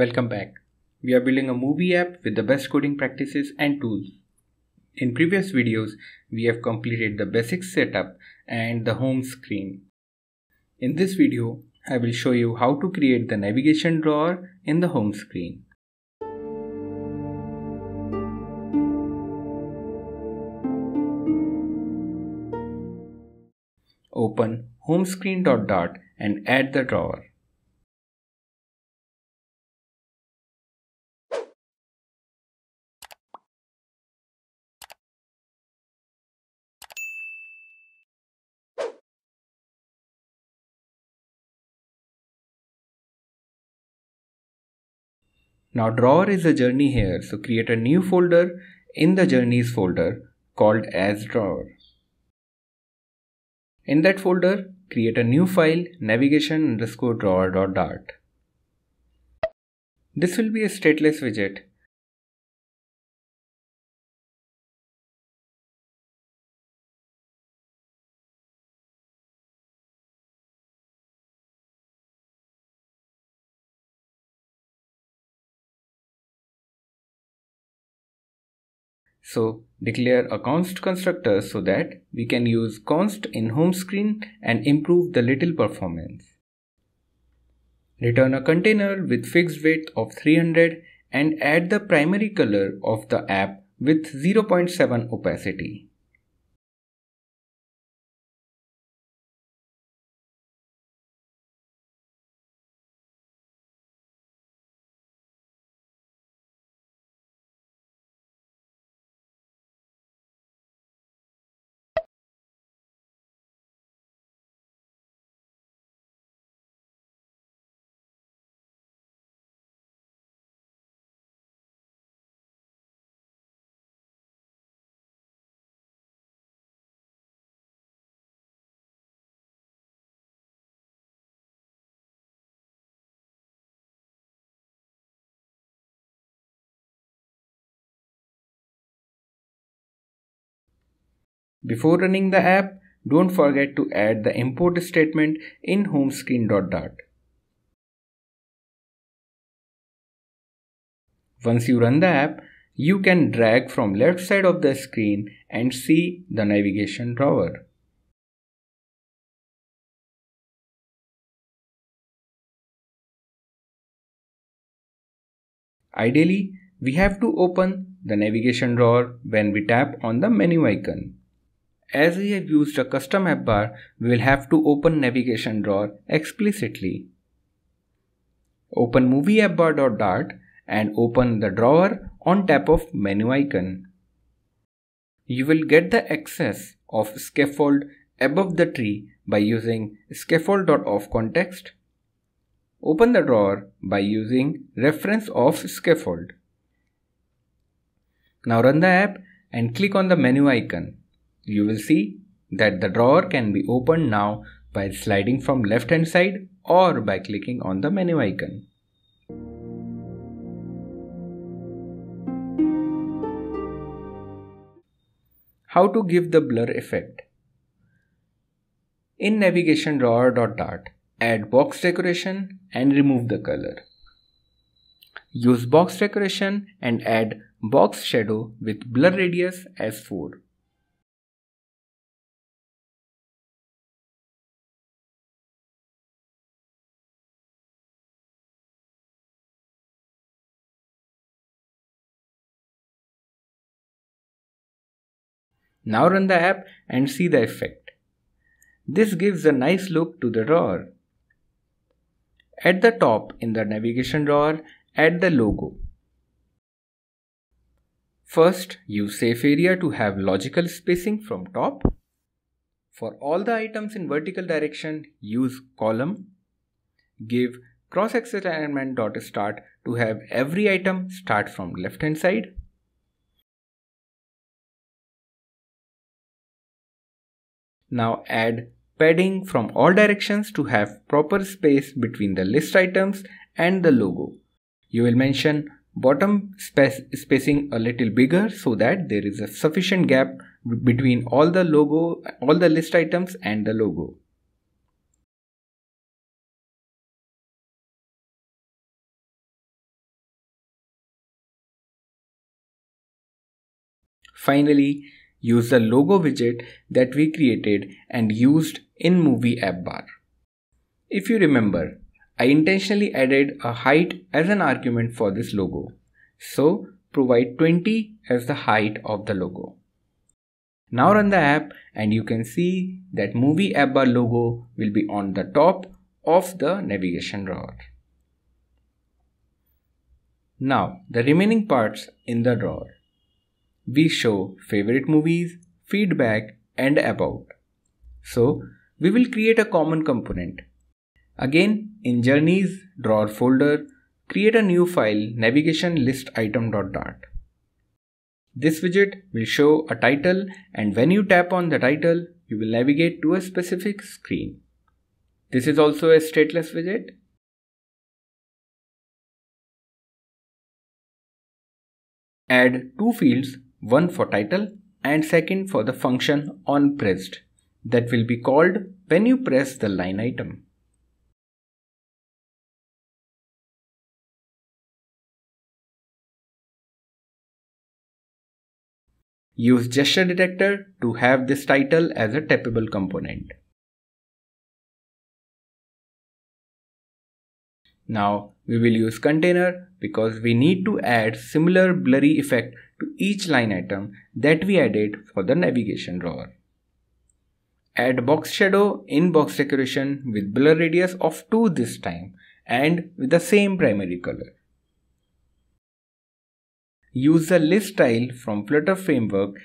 Welcome back. We are building a movie app with the best coding practices and tools. In previous videos, we have completed the basic setup and the home screen. In this video, I will show you how to create the navigation drawer in the home screen. Open home dot and add the drawer. Now drawer is a journey here, so create a new folder in the journeys folder called as drawer. In that folder, create a new file navigation underscore drawer.dart. This will be a stateless widget So declare a const constructor so that we can use const in home screen and improve the little performance. Return a container with fixed width of 300 and add the primary color of the app with 0.7 opacity. Before running the app, don't forget to add the import statement in homescreen.dart. Once you run the app, you can drag from left side of the screen and see the navigation drawer. Ideally, we have to open the navigation drawer when we tap on the menu icon. As we have used a custom app bar, we will have to open navigation drawer explicitly. Open movieappbar.dart and open the drawer on tap of menu icon. You will get the access of scaffold above the tree by using scaffold.off context. Open the drawer by using reference of scaffold. Now run the app and click on the menu icon you will see that the drawer can be opened now by sliding from left hand side or by clicking on the menu icon. How to give the blur effect? In navigation drawer dot add box decoration and remove the color. Use box decoration and add box shadow with blur radius as 4. Now run the app and see the effect. This gives a nice look to the drawer. At the top in the navigation drawer, add the logo. First, use safe area to have logical spacing from top. For all the items in vertical direction, use column. Give cross-axis alignment dot start to have every item start from left hand side. Now add padding from all directions to have proper space between the list items and the logo. You will mention bottom space spacing a little bigger so that there is a sufficient gap between all the logo, all the list items and the logo. Finally, Use the logo widget that we created and used in movie app bar. If you remember, I intentionally added a height as an argument for this logo. So provide 20 as the height of the logo. Now run the app and you can see that movie app bar logo will be on the top of the navigation drawer. Now the remaining parts in the drawer we show favorite movies, feedback, and about. So, we will create a common component. Again, in journeys, drawer folder, create a new file navigation list item dot dot. This widget will show a title and when you tap on the title, you will navigate to a specific screen. This is also a stateless widget. Add two fields one for title and second for the function on pressed that will be called when you press the line item. Use gesture detector to have this title as a tappable component. Now we will use container because we need to add similar blurry effect to each line item that we added for the navigation drawer. Add box shadow in box decoration with blur radius of 2 this time and with the same primary color. Use the list style from Flutter framework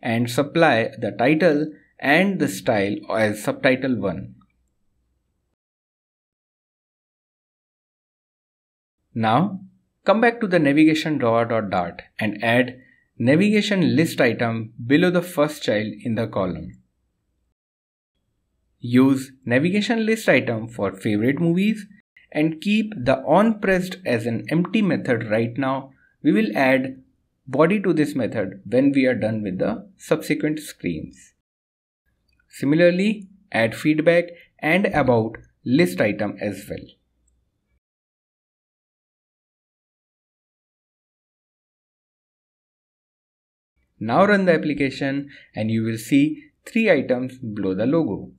and supply the title and the style as subtitle 1. Now, come back to the navigation drawer dot dart and add navigation list item below the first child in the column. Use navigation list item for favorite movies and keep the on pressed as an empty method right now. We will add body to this method when we are done with the subsequent screens. Similarly, add feedback and about list item as well. Now run the application and you will see three items below the logo.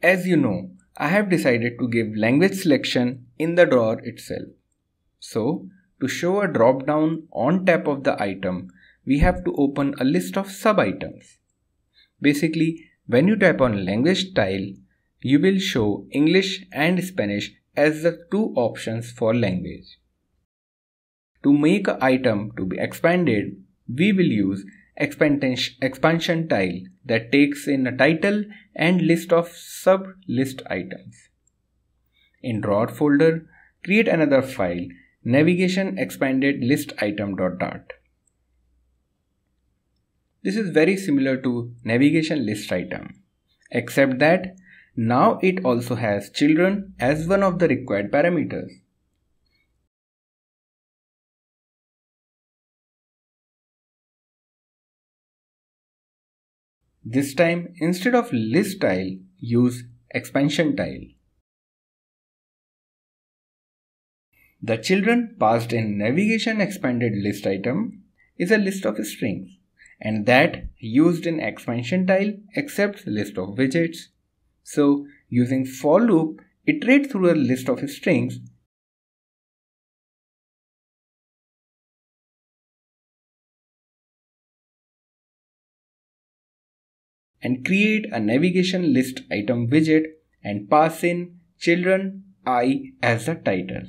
As you know, I have decided to give language selection in the drawer itself. So, to show a drop down on tap of the item, we have to open a list of sub items. Basically, when you tap on language style, you will show English and Spanish as the two options for language. To make an item to be expanded, we will use expansion tile that takes in a title and list of sub list items. In drawer folder, create another file navigation expanded list item dot dart. This is very similar to navigation list item, except that now it also has children as one of the required parameters. This time instead of list tile, use expansion tile. The children passed in navigation expanded list item is a list of strings and that used in expansion tile accepts list of widgets. So using for loop, iterate through a list of strings and create a navigation list item widget and pass in children I as the title.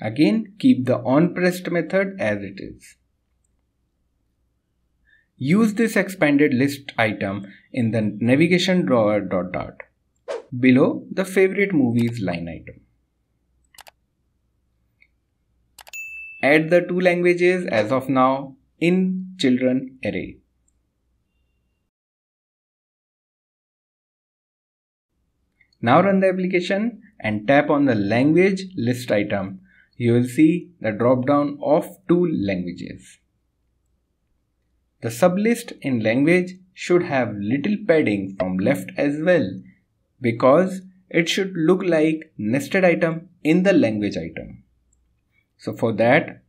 Again, keep the onPressed method as it is. Use this expanded list item in the navigation drawer dot dot below the favorite movies line item. Add the two languages as of now in children array. Now run the application and tap on the language list item. You will see the drop down of two languages. The sublist in language should have little padding from left as well because it should look like nested item in the language item. So for that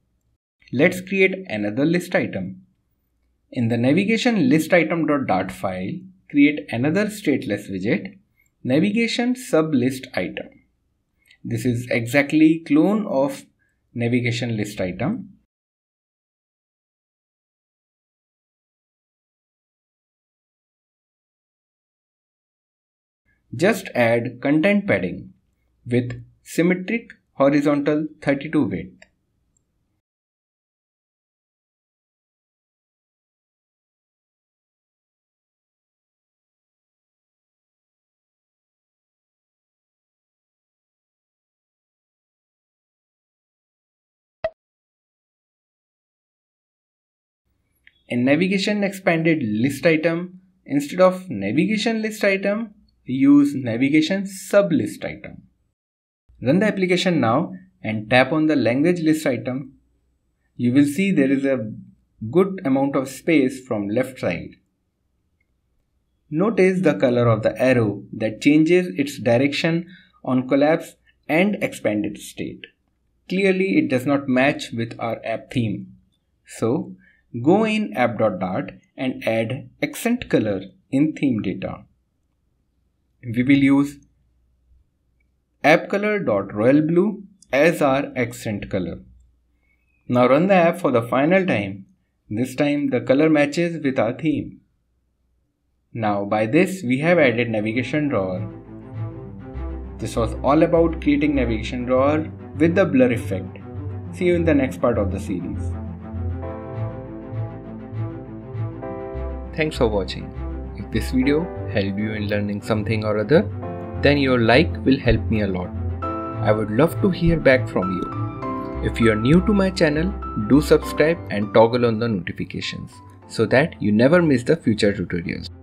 let's create another list item. In the navigation list .dart file, create another stateless widget, navigation sub list item. This is exactly clone of navigation list item. Just add content padding with symmetric horizontal 32 width. in navigation expanded list item, instead of navigation list item, use navigation sub list item. Run the application now and tap on the language list item. You will see there is a good amount of space from left side. Notice the color of the arrow that changes its direction on collapse and expanded state. Clearly it does not match with our app theme. So go in app.dart and add accent color in theme data. We will use appcolor.royalblue as our accent color. Now run the app for the final time. This time the color matches with our theme. Now by this we have added navigation drawer. This was all about creating navigation drawer with the blur effect. See you in the next part of the series. Thanks for watching. If this video helped you in learning something or other, then your like will help me a lot. I would love to hear back from you. If you are new to my channel, do subscribe and toggle on the notifications so that you never miss the future tutorials.